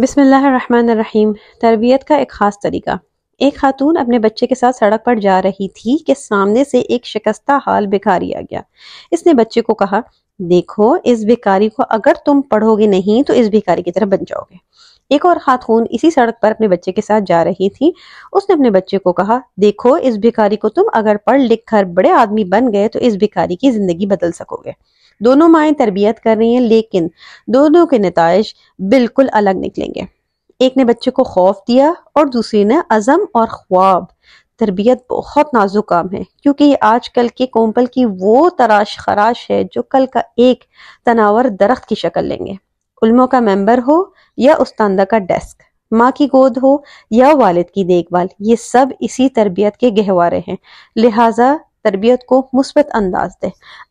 बिसमीम तरबियत का एक ख़ास तरीका एक खातून अपने बच्चे के साथ सड़क पर जा रही थी कि सामने से एक शिकस्ता हाल भिखारी आ गया इसने बच्चे को कहा देखो इस भिखारी को अगर तुम पढ़ोगे नहीं तो इस भिखारी की तरह बन जाओगे एक और खातून इसी सड़क पर अपने बच्चे के साथ जा रही थी उसने अपने बच्चे को कहा देखो इस भिखारी को तुम अगर पढ़ लिख कर बड़े आदमी बन गए तो इस भिखारी की जिंदगी बदल सकोगे दोनों माएँ तरबियत कर रही हैं लेकिन दोनों के नतज बिल्कुल अलग निकलेंगे एक ने बच्चे को खौफ दिया और दूसरी ने अज़म और ख्वाब तरबियत बहुत नाजुक काम है क्योंकि ये आज कल के कोम्पल की वो तराश खराश है जो कल का एक तनावर दरख्त की शक्ल लेंगे उल्मों का मेंबर हो या उस्तादा का डेस्क माँ की गोद हो या वालिद की देखभाल ये सब इसी तरबियत के गहवारे हैं लिहाजा तरबियत को मुस्बत अंदाज दे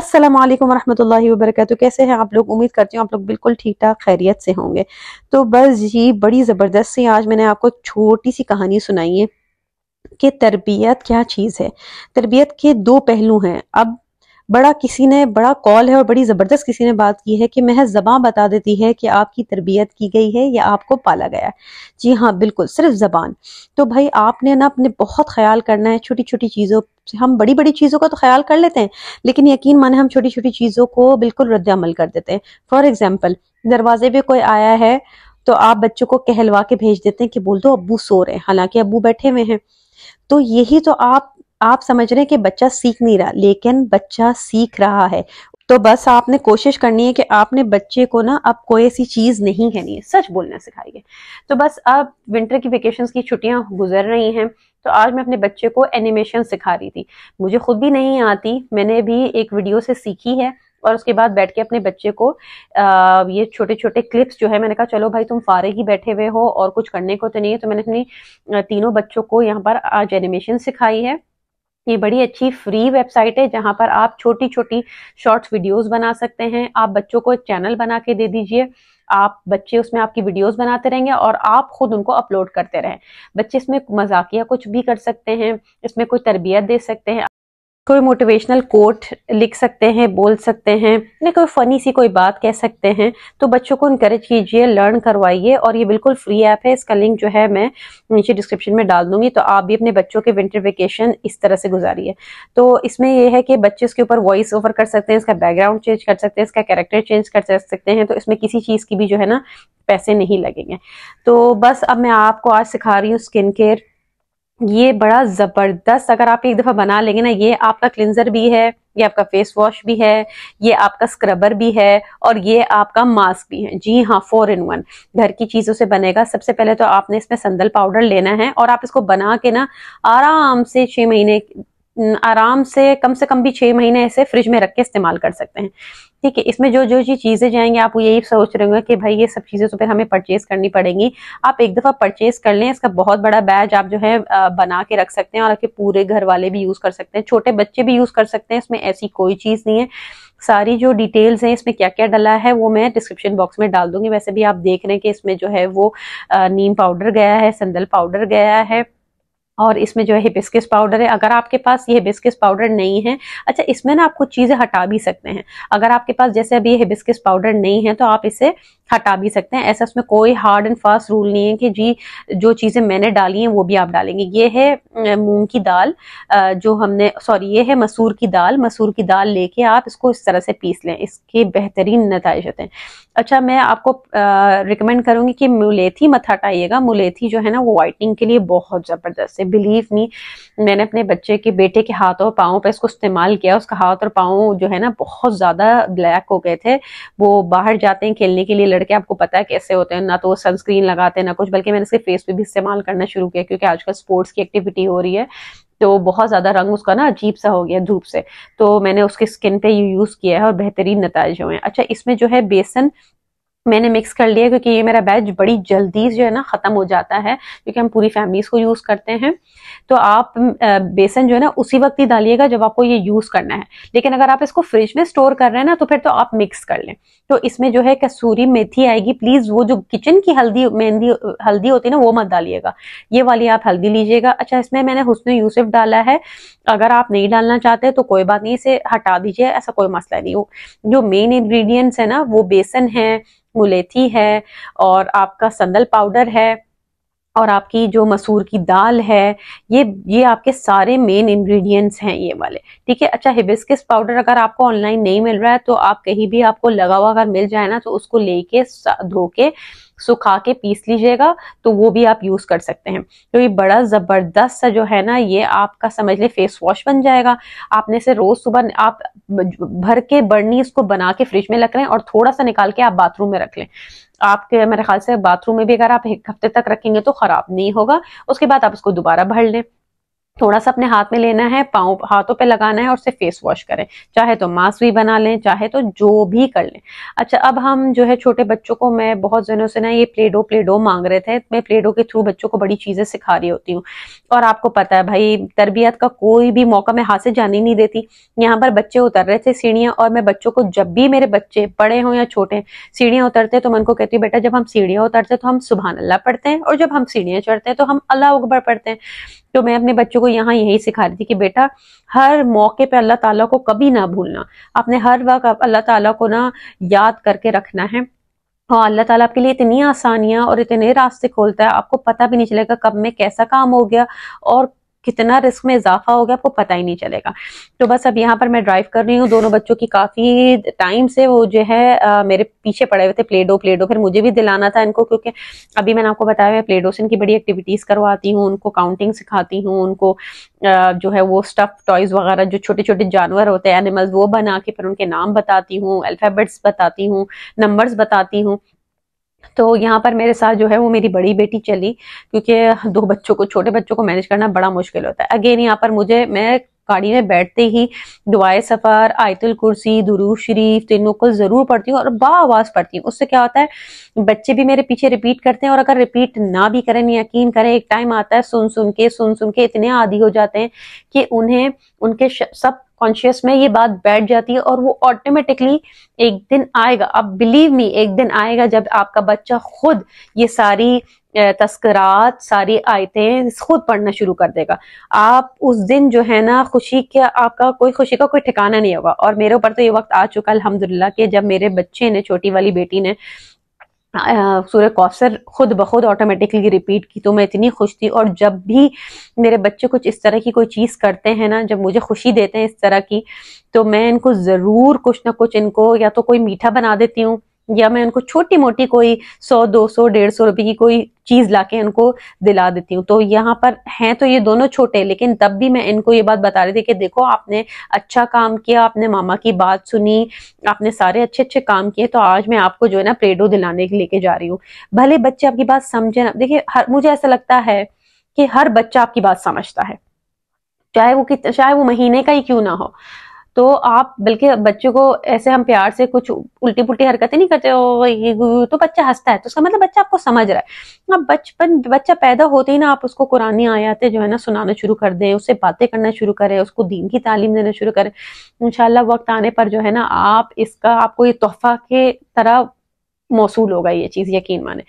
असलम वरहमल वबरक कैसे हैं आप लोग उम्मीद करती हूँ आप लोग बिल्कुल ठीक ठाक खैरियत से होंगे तो बस ये बड़ी ज़बरदस्त सी आज मैंने आपको छोटी सी कहानी सुनाई है कि तरबियत क्या चीज़ है तरबियत के दो पहलू हैं अब बड़ा किसी ने बड़ा कॉल है और बड़ी ज़बरदस्त किसी ने बात की है कि महज ज़बाँ बता देती है कि आपकी तरबियत की गई है या आपको पाला गया है जी हाँ बिल्कुल सिर्फ ज़बान तो भाई आपने ना अपने बहुत ख्याल करना है छोटी छोटी चीज़ों से हम बड़ी बड़ी चीज़ों का तो ख्याल कर लेते हैं लेकिन यकीन माने हम छोटी छोटी चीज़ों को बिल्कुल रद्दमल कर देते हैं फॉर एग्ज़ाम्पल दरवाजे पर कोई आया है तो आप बच्चों को कहलवा के भेज देते हैं कि बोल दो अबू सो रहे हैं हालांकि अबू बैठे हुए हैं तो यही तो आप आप समझ रहे हैं कि बच्चा सीख नहीं रहा लेकिन बच्चा सीख रहा है तो बस आपने कोशिश करनी है कि आपने बच्चे को ना अब कोई ऐसी चीज़ नहीं कहनी है सच बोलना सिखाइए तो बस अब विंटर की वेकेशन की छुट्टियां गुजर रही हैं तो आज मैं अपने बच्चे को एनिमेशन सिखा रही थी मुझे खुद भी नहीं आती मैंने भी एक वीडियो से सीखी है और उसके बाद बैठ के अपने बच्चे को आ, ये छोटे छोटे क्लिप्स जो है मैंने कहा चलो भाई तुम फारे ही बैठे हुए हो और कुछ करने को तो नहीं है तो मैंने अपनी तीनों बच्चों को यहाँ पर आज एनिमेशन सिखाई है ये बड़ी अच्छी फ्री वेबसाइट है जहाँ पर आप छोटी छोटी शॉर्ट्स वीडियोस बना सकते हैं आप बच्चों को एक चैनल बना के दे दीजिए आप बच्चे उसमें आपकी वीडियोस बनाते रहेंगे और आप खुद उनको अपलोड करते रहें बच्चे इसमें मजाकिया कुछ भी कर सकते हैं इसमें कोई तरबियत दे सकते हैं कोई मोटिवेशनल कोट लिख सकते हैं बोल सकते हैं या कोई फ़नी सी कोई बात कह सकते हैं तो बच्चों को इनक्रेज कीजिए लर्न करवाइए और ये बिल्कुल फ्री ऐप है इसका लिंक जो है मैं नीचे डिस्क्रिप्शन में डाल दूंगी तो आप भी अपने बच्चों के विंटर वेकेशन इस तरह से गुजारिए तो इसमें यह है कि बच्चे इसके ऊपर वॉइस ओवर कर सकते हैं इसका बैकग्राउंड चेंज कर सकते हैं इसका कैरेक्टर चेंज कर सकते हैं तो इसमें किसी चीज़ की भी जो है ना पैसे नहीं लगेंगे तो बस अब मैं आपको आज सिखा रही हूँ स्किन केयर ये बड़ा जबरदस्त अगर आप एक दफा बना लेंगे ना ये आपका क्लिनजर भी है ये आपका फेस वॉश भी है ये आपका स्क्रबर भी है और ये आपका मास्क भी है जी हाँ फोर इन वन घर की चीजों से बनेगा सबसे पहले तो आपने इसमें संदल पाउडर लेना है और आप इसको बना के ना आराम से छह महीने आराम से कम से कम भी छः महीने ऐसे फ्रिज में रख के इस्तेमाल कर सकते हैं ठीक है इसमें जो जो जी चीज़ें जाएंगी आप यही सोच रहे होंगे कि भाई ये सब चीज़ें तो फिर हमें परचेज करनी पड़ेंगी आप एक दफ़ा परचेज कर लें इसका बहुत बड़ा बैज आप जो है बना के रख सकते हैं और आपके पूरे घर वाले भी यूज़ कर सकते हैं छोटे बच्चे भी यूज़ कर सकते हैं इसमें ऐसी कोई चीज़ नहीं है सारी जो डिटेल्स हैं इसमें क्या क्या डला है वो मैं डिस्क्रिप्शन बॉक्स में डाल दूंगी वैसे भी आप देख रहे हैं कि इसमें जो है वो नीम पाउडर गया है संदल पाउडर गया है और इसमें जो है बिस्किस पाउडर है अगर आपके पास ये बिस्किस पाउडर नहीं है अच्छा इसमें ना आप कुछ चीज़ें हटा भी सकते हैं अगर आपके पास जैसे अभी ये बिस्किस पाउडर नहीं है तो आप इसे हटा भी सकते हैं ऐसा उसमें कोई हार्ड एंड फास्ट रूल नहीं है कि जी जो चीज़ें मैंने डाली हैं वो भी आप डालेंगे ये है मूंग की दाल जो हमने सॉरी ये है मसूर की दाल मसूर की दाल लेके आप इसको इस तरह से पीस लें इसके बेहतरीन नतज होते हैं अच्छा मैं आपको रिकमेंड करूँगी कि मुलेथी मत हटाइएगा मुलेथी जो है ना वो वाइटनिंग के लिए बहुत ज़बरदस्त है हैं बिलीव मी मैंने अपने बच्चे के बेटे के हाथ और पाँव पर इसको इस्तेमाल किया उसका हाथ और पाँव जो है ना बहुत ज़्यादा ब्लैक हो गए थे वो बाहर जाते हैं खेलने के लिए लड़के आपको पता है कैसे होते हैं ना तो वो सनस्क्रीन लगाते हैं ना कुछ बल्कि मैंने इसके फेस पे भी इस्तेमाल करना शुरू किया क्योंकि आजकल स्पोर्ट्स की एक्टिविटी हो रही है तो बहुत ज़्यादा रंग उसका ना अजीब सा हो गया धूप से तो मैंने उसके स्किन पे यूज़ किया है और बेहतरीन नतज हुए हैं अच्छा इसमें जो है बेसन मैंने मिक्स कर लिया क्योंकि ये मेरा बैच बड़ी जल्दी जो है ना ख़त्म हो जाता है क्योंकि हम पूरी फैमिली इसको यूज़ करते हैं तो आप बेसन जो है ना उसी वक्त ही डालिएगा जब आपको ये यूज़ करना है लेकिन अगर आप इसको फ्रिज में स्टोर कर रहे हैं ना तो फिर तो आप मिक्स कर लें तो इसमें जो है कसूरी मेथी आएगी प्लीज़ वो जो किचन की हल्दी मेहंदी हल्दी होती है ना वो मत डालिएगा ये वाली आप हल्दी लीजिएगा अच्छा इसमें मैंने हुसन यूसुफ डाला है अगर आप नहीं डालना चाहते तो कोई बात नहीं इसे हटा दीजिए ऐसा कोई मसला नहीं हो जो मेन इन्ग्रीडियंट्स है ना वो बेसन है मुलेथी है और आपका संदल पाउडर है और आपकी जो मसूर की दाल है ये ये आपके सारे मेन इंग्रेडिएंट्स हैं ये वाले ठीक है अच्छा हिबिस्किस पाउडर अगर आपको ऑनलाइन नहीं मिल रहा है तो आप कहीं भी आपको लगा हुआ अगर मिल जाए ना तो उसको लेके धो के सुखा के पीस लीजिएगा तो वो भी आप यूज़ कर सकते हैं तो ये बड़ा ज़बरदस्त सा जो है ना ये आपका समझ ले फेस वॉश बन जाएगा आपने से रोज़ सुबह आप भर के बर्नी इसको बना के फ्रिज में रख लें और थोड़ा सा निकाल के आप बाथरूम में रख लें आपके मेरे ख्याल से बाथरूम में भी अगर आप एक हफ्ते तक रखेंगे तो ख़राब नहीं होगा उसके बाद आप उसको दोबारा भर लें थोड़ा सा अपने हाथ में लेना है पाओ हाथों पे लगाना है और उसे फेस वॉश करें चाहे तो मास्क भी बना लें चाहे तो जो भी कर लें अच्छा अब हम जो है छोटे बच्चों को मैं बहुत जनों से ना ये प्लेडो प्लेडो मांग रहे थे मैं प्लेडो के थ्रू बच्चों को बड़ी चीज़ें सिखा रही होती हूँ और आपको पता है भाई तरबियत का कोई भी मौका मैं हाथ से जाने नहीं देती यहाँ पर बच्चे उतर रहे थे सीढ़ियाँ और मैं बच्चों को जब भी मेरे बच्चे बड़े हों या छोटे सीढ़ियाँ उतरते तो मन को कहती हूँ बेटा जब हम सीढ़ियाँ उतरते तो हम सुबह अल्लाह पढ़ते हैं और जब हम सीढ़ियाँ चढ़ते हैं तो हम अल्लाह अकबर पढ़ते हैं तो मैं अपने बच्चों को यहाँ यही सिखा रही थी कि बेटा हर मौके पे अल्लाह ताला को कभी ना भूलना आपने हर वक्त अल्लाह ताला को ना याद करके रखना है और हाँ, अल्लाह ताला आपके लिए इतनी आसानियां और इतने रास्ते खोलता है आपको पता भी नहीं चलेगा कब में कैसा काम हो गया और कितना रिस्क में इजाफा हो गया आपको पता ही नहीं चलेगा तो बस अब यहाँ पर मैं ड्राइव कर रही हूँ दोनों बच्चों की काफ़ी टाइम से वो जो है आ, मेरे पीछे पड़े हुए थे प्लेडो प्लेडो फिर मुझे भी दिलाना था इनको क्योंकि अभी मैंने आपको बताया मैं प्लेडो से इनकी बड़ी एक्टिविटीज़ करवाती हूँ उनको काउंटिंग सिखाती हूँ उनको आ, जो है वो स्टफ टॉयज़ वगैरह जो छोटे छोटे जानवर होते हैं एनिमल्स वो बना के फिर उनके नाम बताती हूँ अल्फ़ाबेट्स बताती हूँ नंबर्स बताती हूँ तो यहाँ पर मेरे साथ जो है वो मेरी बड़ी बेटी चली क्योंकि दो बच्चों को छोटे बच्चों को मैनेज करना बड़ा मुश्किल होता है अगेन यहाँ पर मुझे मैं गाड़ी में बैठते ही दुआए सफ़र आयतुल कुर्सी दुरूफ शरीफ तो को ज़रूर पढ़ती हूँ और बाआवाज़ पढ़ती हूँ उससे क्या होता है बच्चे भी मेरे पीछे रिपीट करते हैं और अगर रिपीट ना भी करें यकीन करें एक टाइम आता है सुन सुन के सुन सुन के इतने आदि हो जाते हैं कि उन्हें उनके सब कॉन्शियस में ये बात बैठ जाती है और वो ऑटोमेटिकली एक दिन आएगा अब बिलीव मी एक दिन आएगा जब आपका बच्चा खुद ये सारी तस्करात सारी आयतें खुद पढ़ना शुरू कर देगा आप उस दिन जो है ना खुशी का आपका कोई खुशी का कोई ठिकाना नहीं होगा और मेरे ऊपर तो ये वक्त आ चुका अल्हम्दुलिल्लाह कि जब मेरे बच्चे ने छोटी वाली बेटी ने सूर्य कौसर खुद ब खुद ऑटोमेटिकली रिपीट की तो मैं इतनी खुश थी और जब भी मेरे बच्चे कुछ इस तरह की कोई चीज़ करते हैं ना जब मुझे खुशी देते हैं इस तरह की तो मैं इनको ज़रूर कुछ ना कुछ इनको या तो कोई मीठा बना देती हूँ या मैं उनको छोटी मोटी कोई सौ दो सौ डेढ़ सौ रुपए की कोई चीज लाके उनको दिला देती हूँ तो यहाँ पर हैं तो ये दोनों छोटे लेकिन तब भी मैं इनको ये बात बता रही थी कि देखो आपने अच्छा काम किया आपने मामा की बात सुनी आपने सारे अच्छे अच्छे काम किए तो आज मैं आपको जो है ना प्रेडो दिलाने के लेके जा रही हूँ भले बच्चे आपकी बात समझे ना देखिये मुझे ऐसा लगता है कि हर बच्चा आपकी बात समझता है चाहे वो कित चाहे वो महीने का ही क्यों ना हो तो आप बल्कि बच्चों को ऐसे हम प्यार से कुछ उल्टी पुल्टी हरकतें नहीं करते तो बच्चा हंसता है तो उसका मतलब बच्चा आपको समझ रहा है आप बचपन बच्चा पैदा होते ही ना आप उसको कुरानी आयातें जो है ना सुनाना शुरू कर दें उससे बातें करना शुरू करें उसको दीन की तालीम देना शुरू करें इनशाला वक्त आने पर जो है ना आप इसका आपको ये तोहफा के तरह मौसू होगा ये चीज़ यकीन माने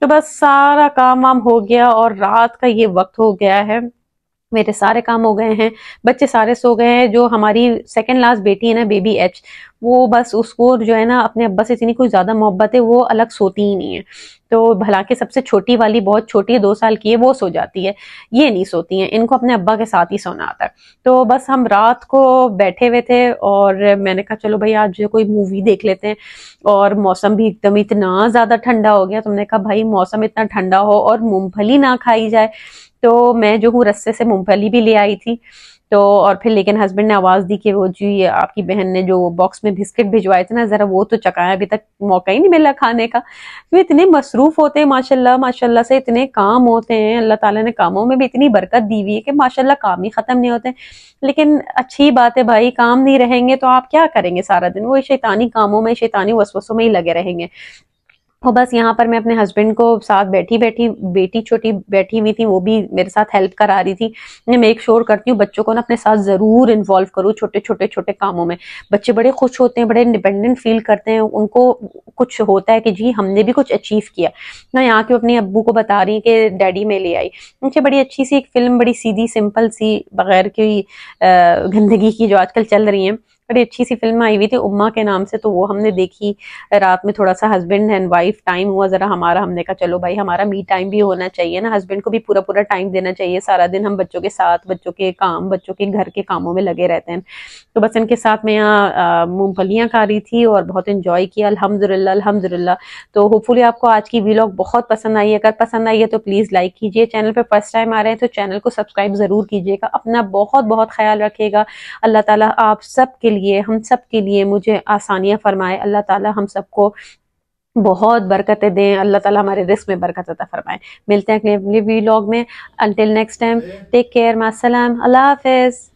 तो बस सारा काम वाम हो गया और रात का ये वक्त हो गया है मेरे सारे काम हो गए हैं बच्चे सारे सो गए हैं जो हमारी सेकेंड लास्ट बेटी है ना बेबी एच वो बस उसको जो है ना अपने अब्बा से इतनी कुछ ज़्यादा मोहब्बत है वो अलग सोती ही नहीं है तो भला के सबसे छोटी वाली बहुत छोटी है दो साल की है वो सो जाती है ये नहीं सोती हैं इनको अपने अब्बा के साथ ही सोना आता है तो बस हम रात को बैठे हुए थे और मैंने कहा चलो भाई आज कोई मूवी देख लेते हैं और मौसम भी एकदम इतना ज़्यादा ठंडा हो गया तो हमने कहा भाई मौसम इतना ठंडा हो और मूंगफली ना खाई जाए तो मैं जो हूँ रस्से से मूँगफली भी ले आई थी तो और फिर लेकिन हस्बैंड ने आवाज़ दी कि वो जी आपकी बहन ने जो बॉक्स में बिस्किट भिजवाए थे ना ज़रा वो तो चकाया अभी तक मौका ही नहीं मिला खाने का तो इतने मसरूफ़ होते हैं माशाल्लाह माशाल्लाह से इतने काम होते हैं अल्लाह ताला ने कामों में भी इतनी बरकत दी हुई है कि माशाल्लाह काम ही ख़त्म नहीं होते लेकिन अच्छी बात है भाई काम नहीं रहेंगे तो आप क्या करेंगे सारा दिन वो शैतानी कामों में शैतानी वसवसों में ही लगे रहेंगे और बस यहाँ पर मैं अपने हस्बैंड को साथ बैठी बैठी बेटी छोटी बैठी हुई थी वो भी मेरे साथ हेल्प करा रही थी मैं मेक श्योर करती हूँ बच्चों को ना अपने साथ ज़रूर इन्वॉल्व करूँ छोटे छोटे छोटे कामों में बच्चे बड़े खुश होते हैं बड़े इंडिपेंडेंट फील करते हैं उनको कुछ होता है कि जी हमने भी कुछ अचीव किया मैं यहाँ के अपने अबू को बता रही कि डैडी में ले आई मुझे बड़ी अच्छी सी एक फिल्म बड़ी सीधी सिंपल सी बगैर की गंदगी की जो आजकल चल रही है बड़ी अच्छी सी फिल्म आई हुई थी उम्मा के नाम से तो वो हमने देखी रात में थोड़ा सा हस्बैंड एंड वाइफ टाइम हुआ ज़रा हमारा हमने कहा चलो भाई हमारा मी टाइम भी होना चाहिए ना हस्बैंड को भी पूरा पूरा टाइम देना चाहिए सारा दिन हम बच्चों के साथ बच्चों के काम बच्चों के घर के कामों में लगे रहते हैं तो बस इनके साथ मैं यहाँ मूँगफलियाँ खा रही थी और बहुत इंजॉय किया अलहमदिल्ला अलहमदिल्ला तो होपफुली आपको आज की वीलॉग बहुत पसंद आई अगर पसंद आई है तो प्लीज़ लाइक कीजिए चैनल पर फर्स्ट टाइम आ रहे हैं तो चैनल को सब्सक्राइब ज़रूर कीजिएगा अपना बहुत बहुत ख्याल रखेगा अल्लाह तला आप सबके के लिए हम सब के लिए मुझे आसानियाँ फरमाए अल्लाह ताला हम सबको बहुत बरकतें दें अल्लाह ताला हमारे रिस्क में बरकत अदा फरमाए मिलते हैं अगले वीलॉग में until next time take care मासलाम अल्लाह हाफिज़